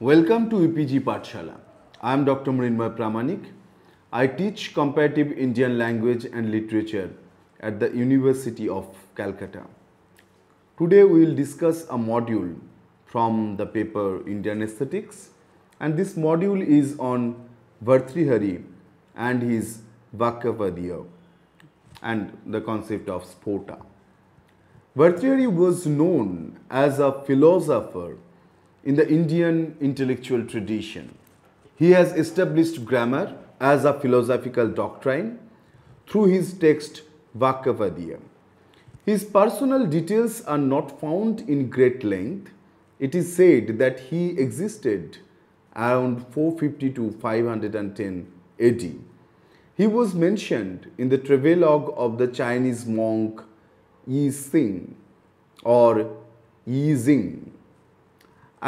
Welcome to EPG Patshala. I am Dr. Mrinmay Pramanik. I teach Comparative Indian Language and Literature at the University of Calcutta. Today we will discuss a module from the paper Indian Aesthetics and this module is on Vartrihari and his Vakyapadhyaya and the concept of Spota. Vartrihari was known as a philosopher in the Indian intellectual tradition. He has established grammar as a philosophical doctrine through his text Vakavadiyam. His personal details are not found in great length. It is said that he existed around 450 to 510 AD. He was mentioned in the travelogue of the Chinese monk Yi Xing or Yi Xing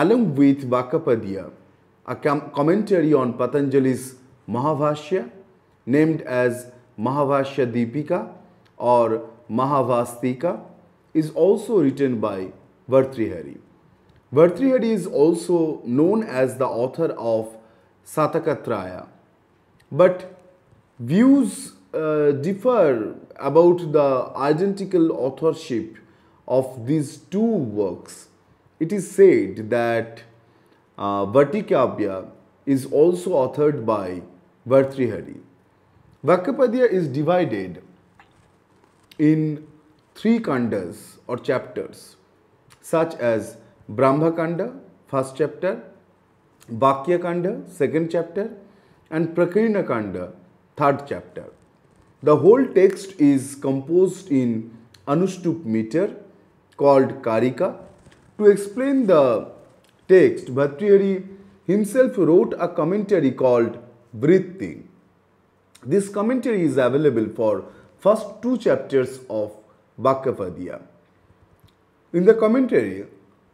along with Vakapadya, a com commentary on Patanjali's Mahavashya named as Mahavashya Deepika or Mahavastika is also written by Vartrihari. Vartrihari is also known as the author of Satakatraya. But views uh, differ about the identical authorship of these two works. It is said that uh, Vartikavya is also authored by Vartrihari. Vakapadya is divided in three kandas or chapters such as Kanda, first chapter, Bhakya Kanda, second chapter and Prakirna Kanda, third chapter. The whole text is composed in Anushtup meter called Karika to explain the text, Bhartrihari himself wrote a commentary called Vritti. This commentary is available for first two chapters of Bhakkapadya. In the commentary,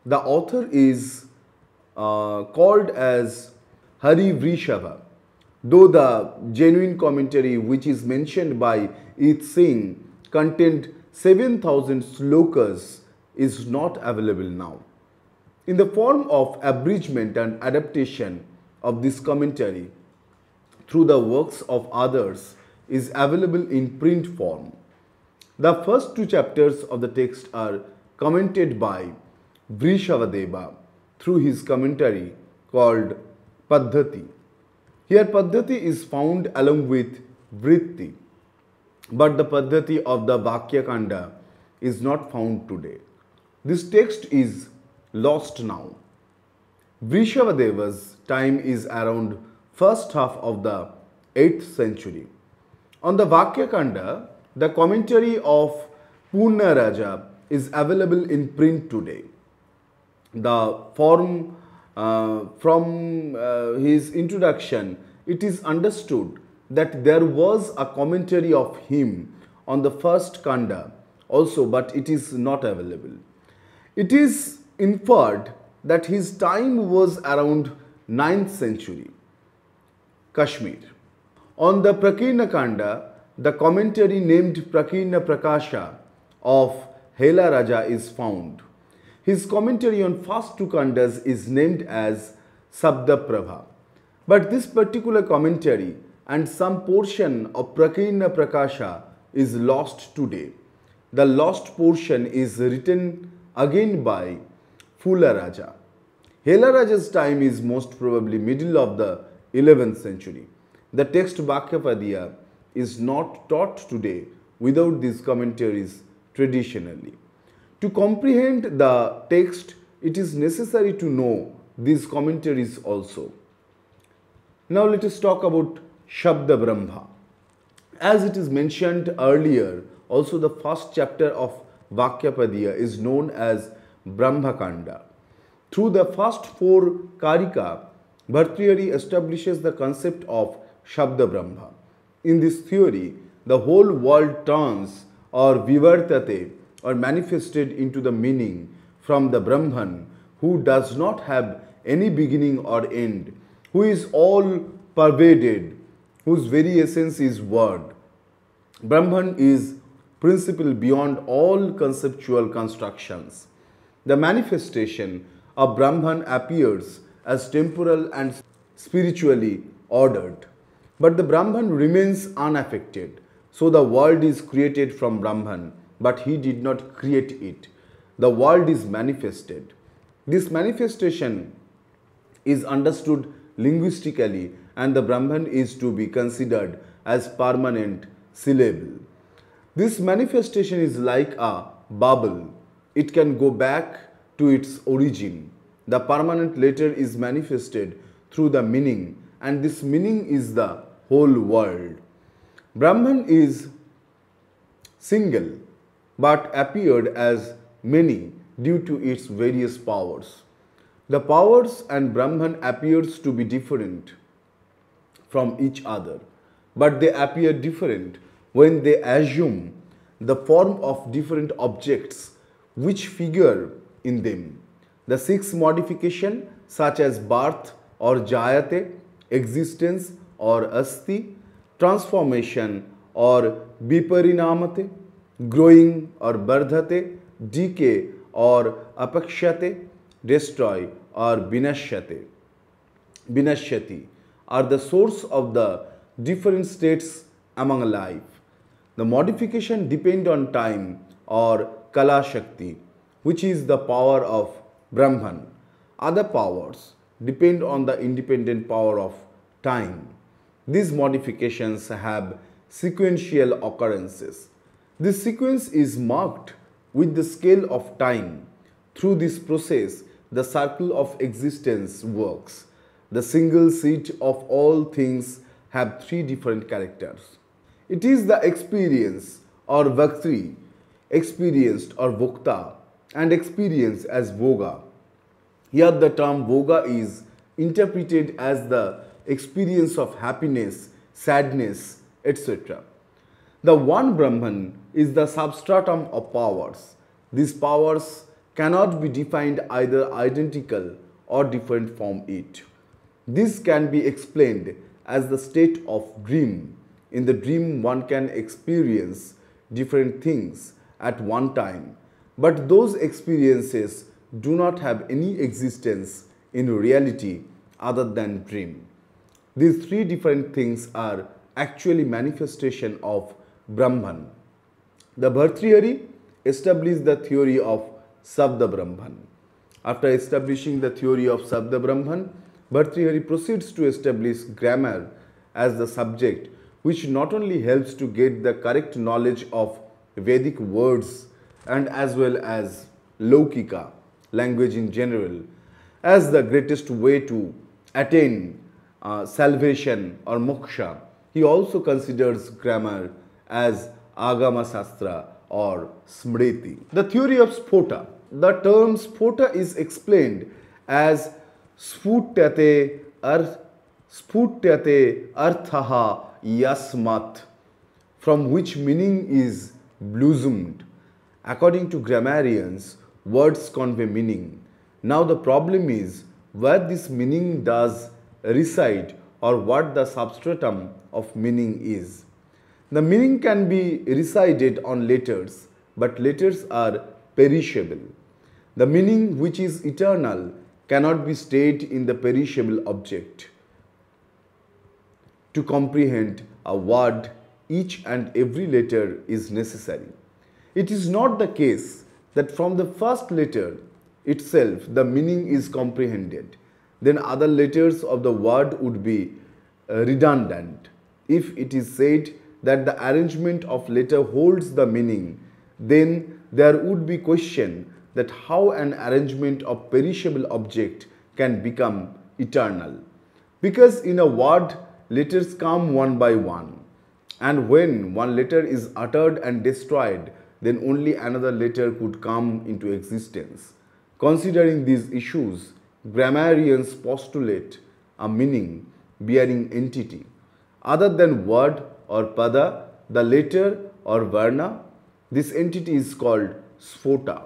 the author is uh, called as Hari Vrishava, though the genuine commentary which is mentioned by It Singh contained 7000 slokas is not available now. In the form of abridgment and adaptation of this commentary through the works of others is available in print form. The first two chapters of the text are commented by Vrishavadeva through his commentary called Paddhati. Here Paddhati is found along with Vritti, but the Paddhati of the Vakya Kanda is not found today. This text is lost now. Vrishabhadeva's time is around first half of the 8th century. On the Vakyakanda, the commentary of Punna Raja is available in print today. The form uh, from uh, his introduction, it is understood that there was a commentary of him on the first Kanda also, but it is not available. It is inferred that his time was around 9th century. Kashmir. On the Kanda, the commentary named Prakirna Prakasha of Hela Raja is found. His commentary on first two kandas is named as Sabda Prabha. But this particular commentary and some portion of Prakirna Prakasha is lost today. The lost portion is written again by Fula Raja. Hela Raja's time is most probably middle of the 11th century. The text Bhakyapadhyaya is not taught today without these commentaries traditionally. To comprehend the text, it is necessary to know these commentaries also. Now let us talk about Shabda Brahma. As it is mentioned earlier, also the first chapter of Vakyapadiya is known as Brahmakanda. Through the first four Karika, Bhartriyari establishes the concept of Shabda Brahma. In this theory, the whole world turns or vivartate or manifested into the meaning from the Brahman who does not have any beginning or end, who is all pervaded, whose very essence is word. Brahman is principle beyond all conceptual constructions. The manifestation of Brahman appears as temporal and spiritually ordered. But the Brahman remains unaffected. So the world is created from Brahman, but he did not create it. The world is manifested. This manifestation is understood linguistically and the Brahman is to be considered as permanent syllable. This manifestation is like a bubble. It can go back to its origin. The permanent letter is manifested through the meaning and this meaning is the whole world. Brahman is single but appeared as many due to its various powers. The powers and Brahman appears to be different from each other but they appear different when they assume the form of different objects which figure in them. The six modification such as birth or jayate, existence or asti, transformation or viparinamate, growing or bardhate, decay or apakshate, destroy or vinashyate, vinashyati are the source of the different states among life. The modification depend on time or Kala Shakti, which is the power of Brahman. Other powers depend on the independent power of time. These modifications have sequential occurrences. This sequence is marked with the scale of time. Through this process, the circle of existence works. The single seed of all things have three different characters. It is the experience or Vaktri, experienced or Vokta, and experience as Voga. Here the term Voga is interpreted as the experience of happiness, sadness, etc. The one Brahman is the substratum of powers. These powers cannot be defined either identical or different from it. This can be explained as the state of dream in the dream, one can experience different things at one time, but those experiences do not have any existence in reality other than dream. These three different things are actually manifestation of Brahman. The Bhartrihari established the theory of Sabda Brahman. After establishing the theory of Sabda Brahman, Bhartrihari proceeds to establish grammar as the subject which not only helps to get the correct knowledge of Vedic words and as well as Lokika language in general, as the greatest way to attain uh, salvation or moksha. He also considers grammar as Agama Sastra or Smriti. The theory of Spota. The term Spota is explained as Sfutyate Arthaha yasmat, from which meaning is blossomed. According to grammarians, words convey meaning. Now the problem is where this meaning does reside or what the substratum of meaning is. The meaning can be resided on letters, but letters are perishable. The meaning which is eternal cannot be stayed in the perishable object to comprehend a word, each and every letter is necessary. It is not the case that from the first letter itself the meaning is comprehended. Then other letters of the word would be uh, redundant. If it is said that the arrangement of letter holds the meaning, then there would be question that how an arrangement of perishable object can become eternal. Because in a word letters come one by one. And when one letter is uttered and destroyed, then only another letter could come into existence. Considering these issues, grammarians postulate a meaning bearing entity. Other than word or pada, the letter or varna, this entity is called sphota.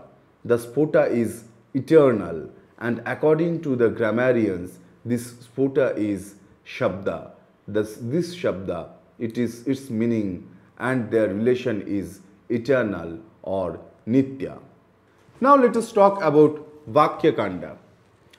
The sphota is eternal and according to the grammarians, this sphota is shabda. Thus, this Shabda, it is its meaning and their relation is eternal or Nitya. Now let us talk about Vakya Kanda.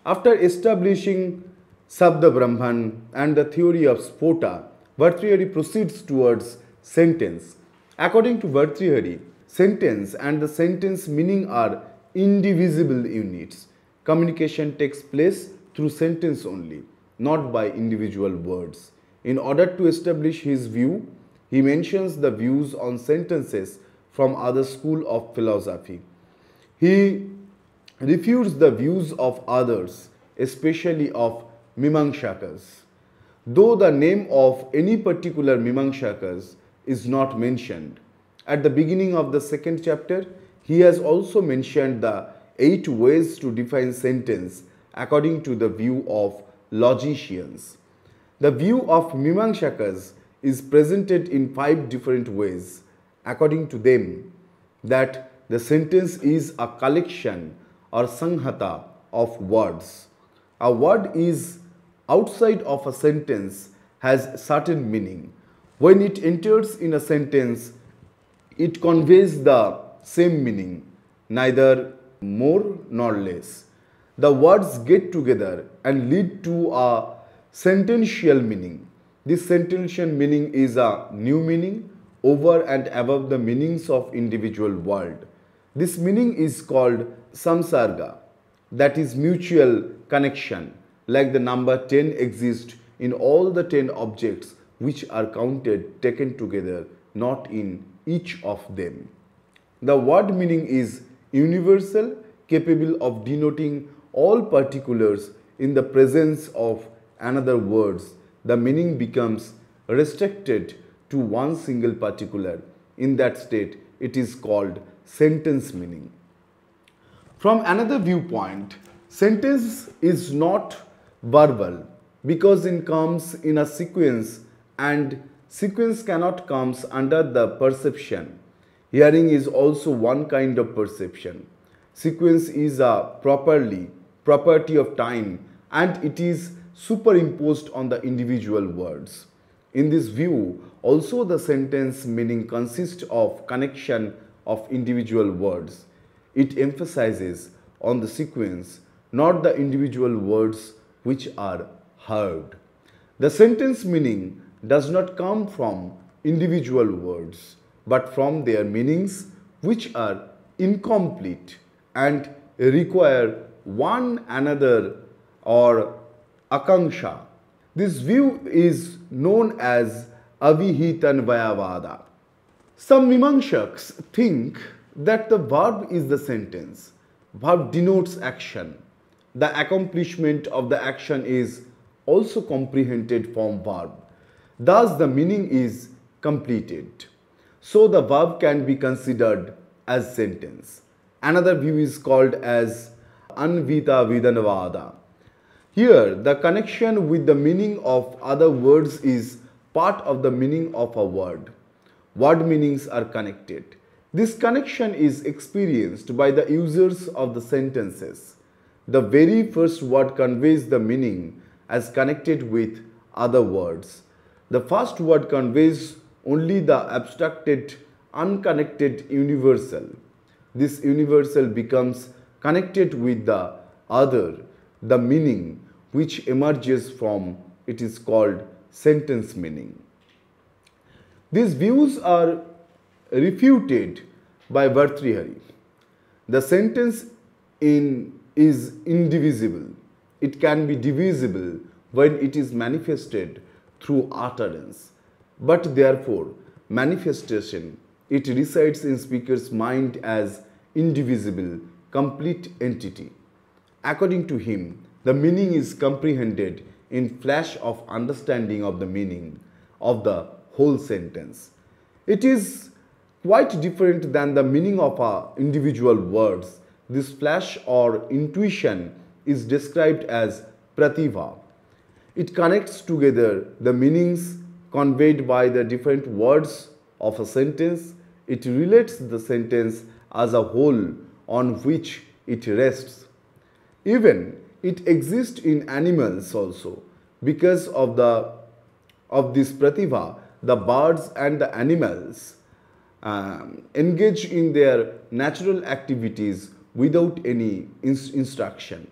After establishing Sabda Brahman and the theory of Spota, Bhartrihari proceeds towards sentence. According to Bhartrihari, sentence and the sentence meaning are indivisible units. Communication takes place through sentence only, not by individual words. In order to establish his view, he mentions the views on sentences from other school of philosophy. He refutes the views of others, especially of Mimangshakas, Though the name of any particular Mimangshakas is not mentioned, at the beginning of the second chapter, he has also mentioned the eight ways to define sentence according to the view of logicians. The view of Mimangshakas is presented in five different ways. According to them, that the sentence is a collection or sanghata of words. A word is outside of a sentence has certain meaning. When it enters in a sentence, it conveys the same meaning, neither more nor less. The words get together and lead to a Sentential meaning. This sentential meaning is a new meaning over and above the meanings of individual world. This meaning is called samsarga, that is mutual connection, like the number 10 exists in all the 10 objects which are counted taken together, not in each of them. The word meaning is universal, capable of denoting all particulars in the presence of in other words, the meaning becomes restricted to one single particular. In that state, it is called sentence meaning. From another viewpoint, sentence is not verbal because it comes in a sequence and sequence cannot comes under the perception. Hearing is also one kind of perception. Sequence is a properly property of time and it is superimposed on the individual words. In this view, also the sentence meaning consists of connection of individual words. It emphasizes on the sequence, not the individual words which are heard. The sentence meaning does not come from individual words, but from their meanings which are incomplete and require one another or Akanksha. This view is known as Avihitanvayavada. Some Mimamshaks think that the verb is the sentence. Verb denotes action. The accomplishment of the action is also comprehended from verb. Thus the meaning is completed. So the verb can be considered as sentence. Another view is called as Anvita Vidanavada. Here, the connection with the meaning of other words is part of the meaning of a word. Word meanings are connected. This connection is experienced by the users of the sentences. The very first word conveys the meaning as connected with other words. The first word conveys only the abstracted, unconnected universal. This universal becomes connected with the other, the meaning, which emerges from it is called sentence meaning. These views are refuted by Vartrihari. The sentence in is indivisible. It can be divisible when it is manifested through utterance. But therefore, manifestation, it resides in speaker's mind as indivisible, complete entity. According to him, the meaning is comprehended in flash of understanding of the meaning of the whole sentence. It is quite different than the meaning of our individual words. This flash or intuition is described as prativa. It connects together the meanings conveyed by the different words of a sentence. It relates the sentence as a whole on which it rests. Even it exists in animals also because of the of this prativa. the birds and the animals um, engage in their natural activities without any inst instruction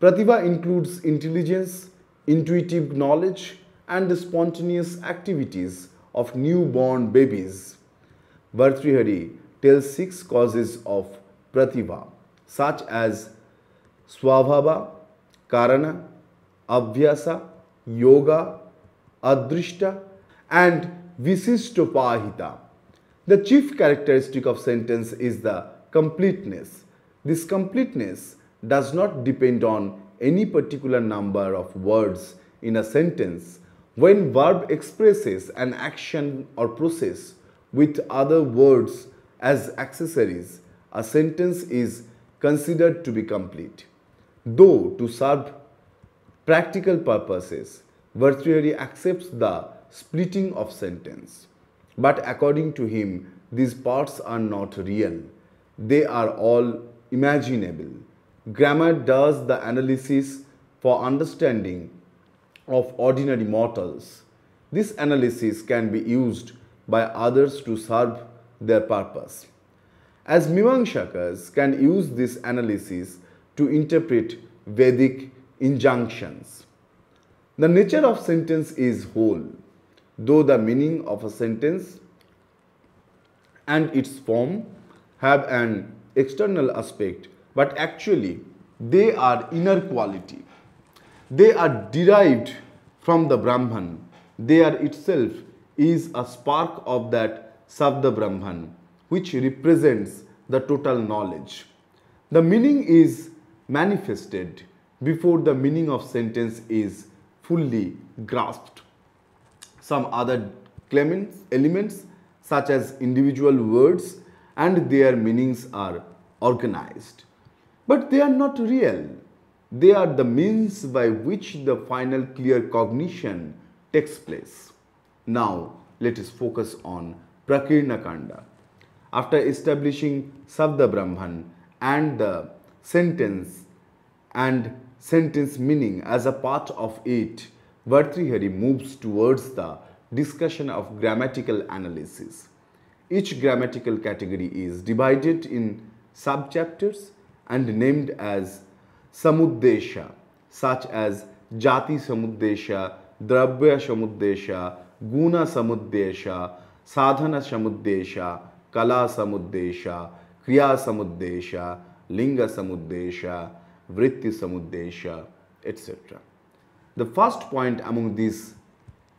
Prativa includes intelligence intuitive knowledge and the spontaneous activities of newborn babies Bhartrihari tells six causes of prativa, such as Swabhava, Karana, Avyasa, Yoga, ಅದೃಷ್ಟ and Visishtopahita. The chief characteristic of sentence is the completeness. This completeness does not depend on any particular number of words in a sentence. When verb expresses an action or process with other words as accessories, a sentence is considered to be complete though to serve practical purposes, Virtuary accepts the splitting of sentence. But according to him, these parts are not real. They are all imaginable. Grammar does the analysis for understanding of ordinary mortals. This analysis can be used by others to serve their purpose. As Mimamsakas can use this analysis to interpret Vedic injunctions. The nature of sentence is whole, though the meaning of a sentence and its form have an external aspect, but actually they are inner quality. They are derived from the Brahman. They are itself is a spark of that Sabda Brahman, which represents the total knowledge. The meaning is manifested before the meaning of sentence is fully grasped. Some other elements such as individual words and their meanings are organized. But they are not real. They are the means by which the final clear cognition takes place. Now, let us focus on Prakirna Kanda. After establishing Sabda Brahman and the sentence and sentence meaning as a part of it, Vartrihari moves towards the discussion of grammatical analysis. Each grammatical category is divided in subchapters and named as Samuddesha, such as Jati Samuddesha, Drabya Samuddesha, Guna Samuddesha, Sadhana Samuddesha, Kala Samuddesha, Kriya Samuddesha, linga samuddesha, vritti samuddesha, etc. The first point among these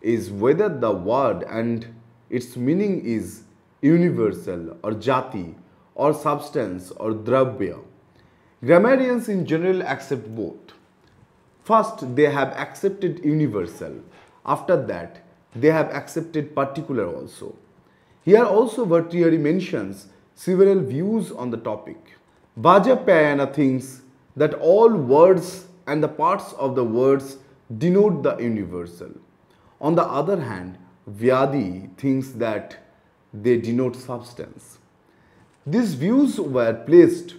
is whether the word and its meaning is universal or jati or substance or dravya. Grammarians in general accept both. First, they have accepted universal. After that, they have accepted particular also. Here also Vertieri mentions several views on the topic. Vajrayana thinks that all words and the parts of the words denote the universal. On the other hand, Vyadi thinks that they denote substance. These views were placed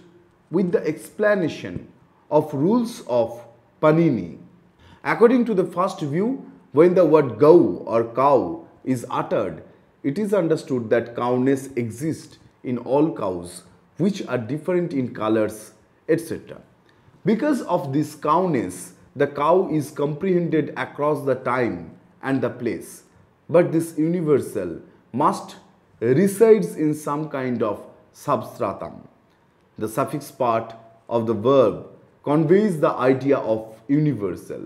with the explanation of rules of Panini. According to the first view, when the word gau or cow is uttered, it is understood that cowness exists in all cows which are different in colors, etc. Because of this cowness, the cow is comprehended across the time and the place. But this universal must resides in some kind of substratum. The suffix part of the verb conveys the idea of universal.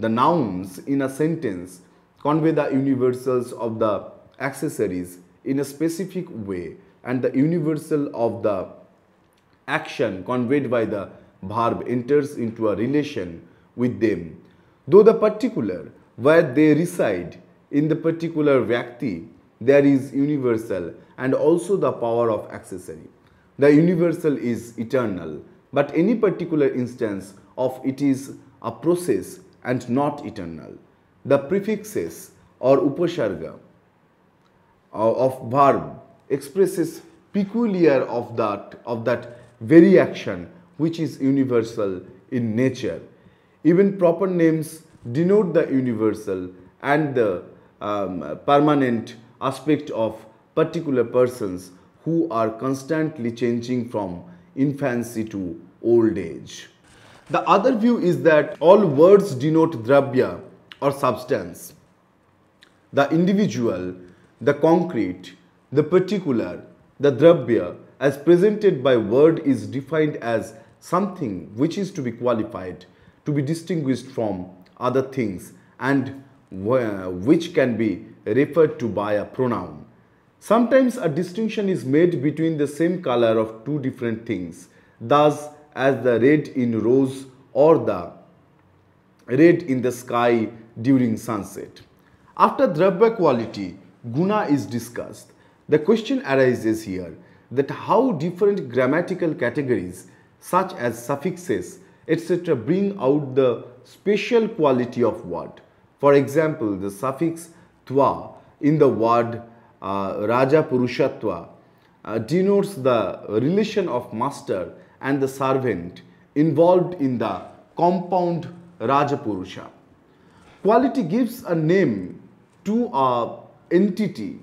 The nouns in a sentence convey the universals of the accessories in a specific way and the universal of the action conveyed by the verb enters into a relation with them. Though the particular where they reside in the particular vyakti, there is universal and also the power of accessory. The universal is eternal, but any particular instance of it is a process and not eternal. The prefixes or upasarga of verb expresses peculiar of that, of that very action which is universal in nature. Even proper names denote the universal and the um, permanent aspect of particular persons who are constantly changing from infancy to old age. The other view is that all words denote drabya or substance. The individual, the concrete, the particular, the drabya, as presented by word is defined as something which is to be qualified, to be distinguished from other things and which can be referred to by a pronoun. Sometimes a distinction is made between the same color of two different things, thus as the red in rose or the red in the sky during sunset. After Drabya quality, Guna is discussed. The question arises here that how different grammatical categories such as suffixes etc. bring out the special quality of word. For example, the suffix twa in the word uh, Raja Purushatva uh, denotes the relation of master and the servant involved in the compound Rajapurusha. Quality gives a name to a entity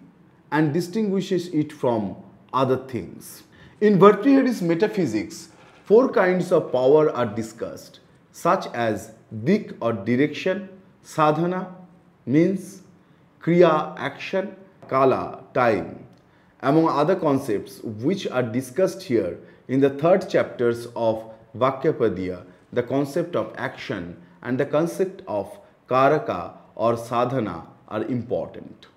and distinguishes it from other things. In Vertiheri's metaphysics, four kinds of power are discussed, such as dik or direction, sadhana means kriya action, kala time, among other concepts which are discussed here in the third chapters of Vakyapadya, the concept of action and the concept of karaka or sadhana are important.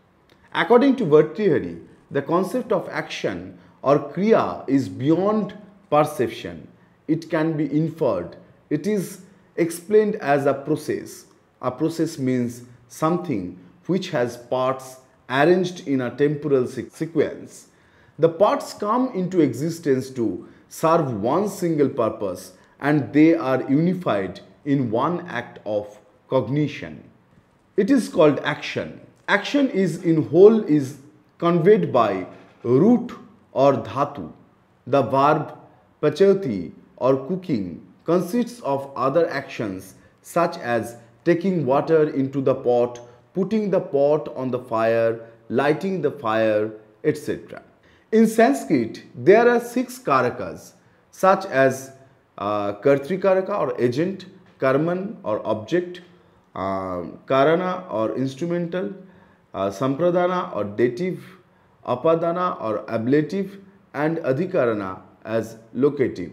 According to Vertieri, the concept of action or kriya is beyond perception. It can be inferred. It is explained as a process. A process means something which has parts arranged in a temporal sequence. The parts come into existence to serve one single purpose and they are unified in one act of cognition. It is called action action is in whole is conveyed by root or dhatu. The verb pachati or cooking consists of other actions such as taking water into the pot, putting the pot on the fire, lighting the fire, etc. In Sanskrit, there are six karakas such as uh, kartrikaraka or agent, karman or object, uh, karana or instrumental, uh, sampradana or dative, apadana or ablative and adhikarana as locative.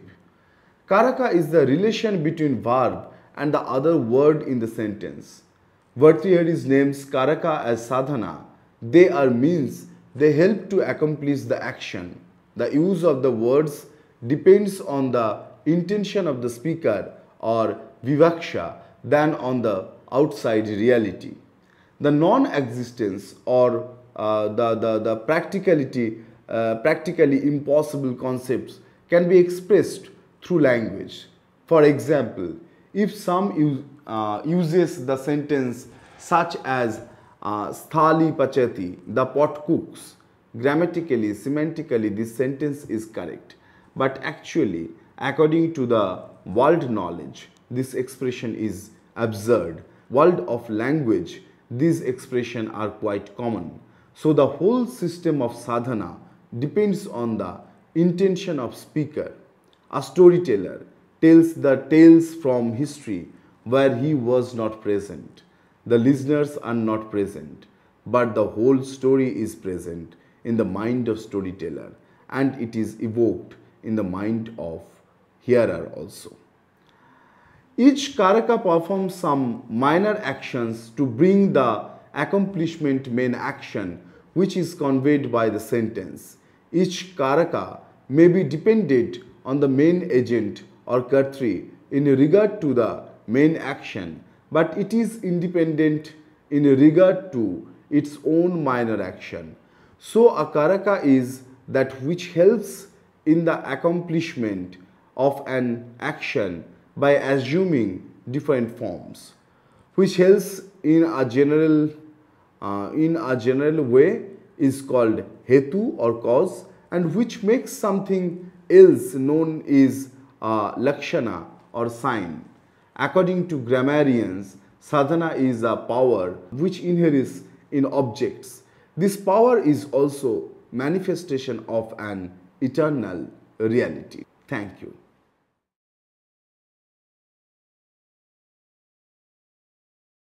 Karaka is the relation between verb and the other word in the sentence. is names Karaka as sadhana. They are means they help to accomplish the action. The use of the words depends on the intention of the speaker or vivaksha than on the outside reality the non-existence or uh, the, the, the practicality, uh, practically impossible concepts can be expressed through language. For example, if some uh, uses the sentence such as uh, sthali pachati, the pot cooks, grammatically, semantically, this sentence is correct. But actually, according to the world knowledge, this expression is absurd. World of language these expressions are quite common. So the whole system of sadhana depends on the intention of speaker. A storyteller tells the tales from history where he was not present. The listeners are not present, but the whole story is present in the mind of storyteller and it is evoked in the mind of hearer also. Each Karaka performs some minor actions to bring the accomplishment main action which is conveyed by the sentence. Each Karaka may be dependent on the main agent or Kartri in regard to the main action but it is independent in regard to its own minor action. So a Karaka is that which helps in the accomplishment of an action by assuming different forms which helps in a general uh, in a general way is called hetu or cause and which makes something else known is uh, lakshana or sign according to grammarians sadhana is a power which inheres in objects this power is also manifestation of an eternal reality thank you